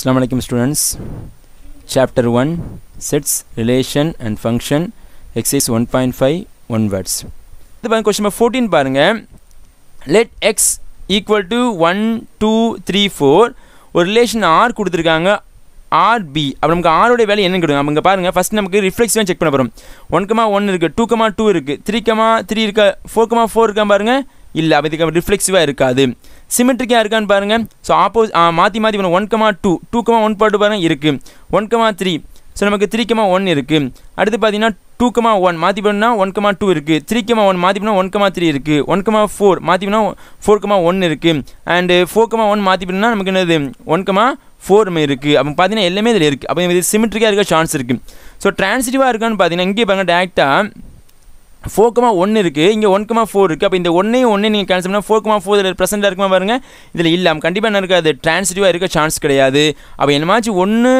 students chapter one sets relation and function exercise one point five one words இது பாருங்க question fourteen பாருங்கள் let x equal to one two three four ஒரு relation R கொடுத்துருக்காங்க R B அப்போ நமக்கு ஆரோடைய வேலை என்னன்னு கேட்கும் அவங்க இங்கே பாருங்கள் ஃபஸ்ட் நமக்கு ரிஃப்ளெக்ஷன் செக் பண்ண போகிறோம் ஒன் கமா ஒன் இருக்குது டூ கமா டூ இருக்குது த்ரீ கமா த்ரீ இருக்கா ஃபோர் கமா ஃபோர் இருக்கா பாருங்கள் இல்லை அப்போ இதுக்கு இருக்காது சிமெட்ரிக்காக இருக்கான்னு பாருங்கள் ஸோ ஆப்போஸ் மாற்றி மாற்றி பண்ண one comma two two comma one பாட்டு பாருங்கள் இருக்குது ஒன் கமா த்ரீ ஸோ நமக்கு த்ரீ கமா ஒன் இருக்குது அடுத்து பார்த்தீங்கன்னா டூ கமா ஒன் மாற்றி பண்ணால் ஒன் கமா டூ இருக்குது த்ரீ கமா ஒன் மாற்றி பண்ணால் ஒன் கமா த்ரீ இருக்குது ஒன் கமா ஃபோர் மாற்றி பண்ணால் ஃபோர் கமா ஒன் இருக்குது அண்டு ஃபோர் கமா ஒன் மாற்றி பண்ணால் நமக்கு என்னது ஒன் கமா ஃபோர் இருக்குது அப்போ பார்த்தீங்கன்னா எல்லாமே இதில் இருக்குது அப்போ இது சிமெட்ரிக்காக இருக்க சான்ஸ் இருக்குது ஸோ டிரான்சிட்டிவாக இருக்கான்னு பார்த்தீங்கன்னா இங்கே பாருங்கள் டேரெக்டாக ஃபோர் கமா ஒன்று இருக்குது இங்கே ஒன் கமா ஃபோர் இருக்குது அப்போ இந்த ஒன்றையும் ஒன்றே நீங்கள் கேன்சல் பண்ணால் ஃபோர் கமா ஃபோர் இதில் ப்ரெசென்ட்டாக இருக்குமா பாருங்கள் இதில் இல்லாமல் கண்டிப்பாக என்ன இருக்காது டிரான்சிட்டிவாக இருக்க சான்ஸ் கிடையாது அப்போ என்னமாச்சு ஒன்று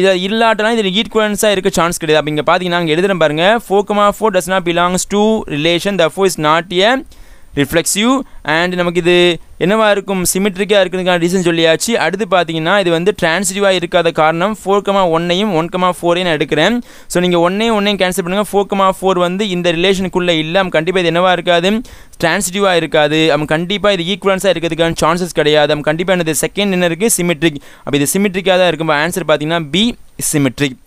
இதை இல்லாட்டலாம் இதில் ஈக்குவலன்ஸாக இருக்க சான்ஸ் கிடையாது அப்போ இங்கே பார்த்தீங்கன்னா நாங்கள் எழுதுகிறேன் பாருங்கள் four comma four does not belongs to relation the four is not a reflexive and நமக்கு இது என்னவாக இருக்கும் சிமெட்ரிக்காக இருக்கிறதுக்கான ரீசன் சொல்லியாச்சு அடுத்து பார்த்தீங்கன்னா இது வந்து டிரான்சிட்டிவாக இருக்காத காரணம் ஃபோர் கமா ஒன்னையும் ஒன் கமா ஃபோரையும் நான் எடுக்கிறேன் ஸோ நீங்கள் ஒன்னையும் ஒன்னையும் கேன்சல் பண்ணுங்கள் ஃபோர் கமா ஃபோர் வந்து இந்த ரிலேஷனுக்குள்ளே இல்லை நம்ம கண்டிப்பாக இது என்னவாக இருக்காது டிரான்சிட்டிவாக இருக்காது நம்ம கண்டிப்பாக இது ஈக்குவலன்ஸாக இருக்கிறதுக்கான சான்சஸ் கிடையாது நம்ம கண்டிப்பாக எனது செகண்ட் என்ன இருக்குது சிமெட்ரிக் அப்போ இது சிமெட்ரிக்காக தான் இருக்கும் ஆன்சர் பார்த்தீங்கன்னா பி சிமெட்ரிக்